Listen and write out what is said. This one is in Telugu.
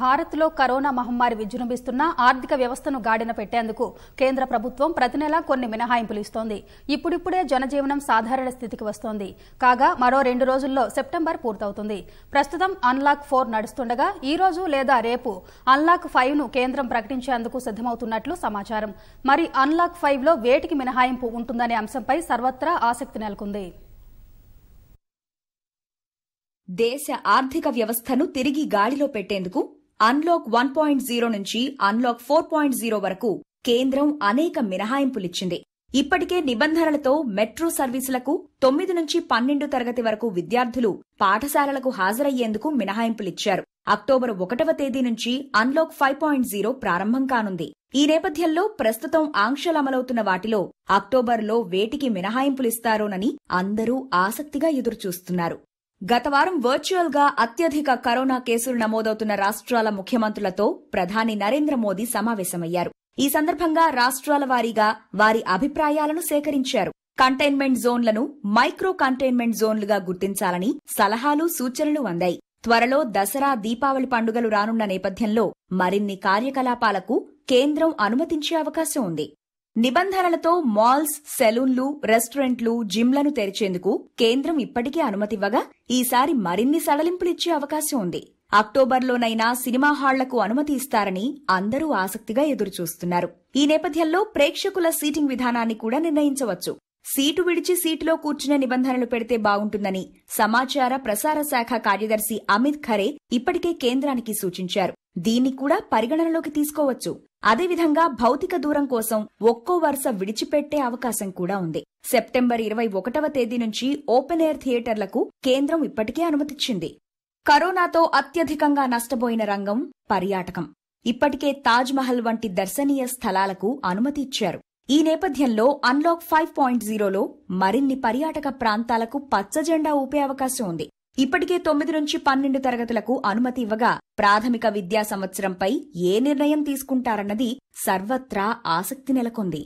భారత్లో కరోనా మహమ్మారి విజృంభిస్తున్న ఆర్థిక వ్యవస్థను గాడిన పెట్టేందుకు కేంద్ర ప్రభుత్వం ప్రతి నెలా కొన్ని మినహాయింపులు ఇస్తోంది ఇప్పుడిప్పుడే జనజీవనం సాధారణ స్థితికి వస్తోంది కాగా మరో రెండు రోజుల్లో సెప్టెంబర్ పూర్తవుతుంది ప్రస్తుతం అన్లాక్ ఫోర్ నడుస్తుండగా ఈ రోజు లేదా రేపు అన్లాక్ ఫైవ్ ను కేంద్రం ప్రకటించేందుకు సిద్దమవుతున్నట్లు సమాచారం మరి అన్లాక్ ఫైవ్ లో వేటికి మినహాయింపు ఉంటుందనే అంశంపై సర్వత్రా ఆసక్తి నెలకొంది దేశ ఆర్థిక వ్యవస్థను తిరిగి గాడిలో పెట్టేందుకు అన్లాక్ వన్ పాయింట్ జీరో నుంచి అన్లాక్ ఫోర్ పాయింట్ జీరో వరకు కేంద్రం అనేక మినహాయింపులిచ్చింది ఇప్పటికే నిబంధనలతో మెట్రో సర్వీసులకు తొమ్మిది నుంచి పన్నెండు తరగతి వరకు విద్యార్థులు పాఠశాలలకు హాజరయ్యేందుకు మినహాయింపులిచ్చారు అక్టోబర్ ఒకటవ తేదీ నుంచి అన్లాక్ ఫైవ్ పాయింట్ జీరో ప్రారంభం కానుంది ఈ నేపథ్యంలో ప్రస్తుతం ఆంక్షలు అమలవుతున్న వాటిలో అక్టోబర్లో వేటికి మినహాయింపులిస్తారోనని అందరూ ఆసక్తిగా ఎదురుచూస్తున్నారు గత వారం వర్చువల్ గా అత్యధిక కరోనా కేసులు నమోదవుతున్న రాష్ట్రాల ముఖ్యమంత్రులతో ప్రధాని నరేంద్ర మోదీ సమావేశమయ్యారు ఈ సందర్భంగా రాష్ట్రాల వారీగా వారి అభిప్రాయాలను సేకరించారు కంటైన్మెంట్ జోన్లను మైక్రో కంటైన్మెంట్ జోన్లుగా గుర్తించాలని సలహాలు సూచనలు అందాయి త్వరలో దసరా దీపావళి పండుగలు రానున్న నేపథ్యంలో మరిన్ని కార్యకలాపాలకు కేంద్రం అనుమతించే అవకాశం ఉంది నిబంధనలతో మాల్స్ సెలూన్లు రెస్టారెంట్లు జిమ్లను తెరిచేందుకు కేంద్రం ఇప్పటికే అనుమతివ్వగా ఈసారి మరిన్ని సడలింపులిచ్చే అవకాశం ఉంది అక్టోబర్లోనైనా సినిమా హాళ్లకు అనుమతి ఇస్తారని అందరూ ఆసక్తిగా ఎదురుచూస్తున్నారు ఈ నేపథ్యంలో ప్రేక్షకుల సీటింగ్ విధానాన్ని కూడా నిర్ణయించవచ్చు సీటు విడిచి సీటులో కూర్చునే నిబంధనలు పెడితే బాగుంటుందని సమాచార ప్రసార శాఖ కార్యదర్శి అమిత్ ఖరే ఇప్పటికే కేంద్రానికి సూచించారు దీన్ని కూడా పరిగణనలోకి తీసుకోవచ్చు అదేవిధంగా భౌతిక దూరం కోసం ఒక్కో వరుస విడిచిపెట్టే అవకాశం కూడా ఉంది సెప్టెంబర్ ఇరవై ఒకటవ తేదీ నుంచి ఓపెన్ ఎయిర్ థియేటర్లకు కేంద్రం ఇప్పటికే అనుమతిచ్చింది కరోనాతో అత్యధికంగా నష్టపోయిన రంగం పర్యాటకం ఇప్పటికే తాజ్మహల్ వంటి దర్శనీయ స్థలాలకు అనుమతి ఇచ్చారు ఈ నేపథ్యంలో అన్లాక్ ఫైవ్ పాయింట్ జీరోలో మరిన్ని పర్యాటక ప్రాంతాలకు పచ్చజెండా ఊపే అవకాశం ఉంది ఇప్పటికే తొమ్మిది నుంచి పన్నెండు తరగతులకు అనుమతి ఇవ్వగా ప్రాథమిక విద్యా సంవత్సరంపై ఏ నిర్ణయం తీసుకుంటారన్నది సర్వత్రా ఆసక్తి నెలకొంది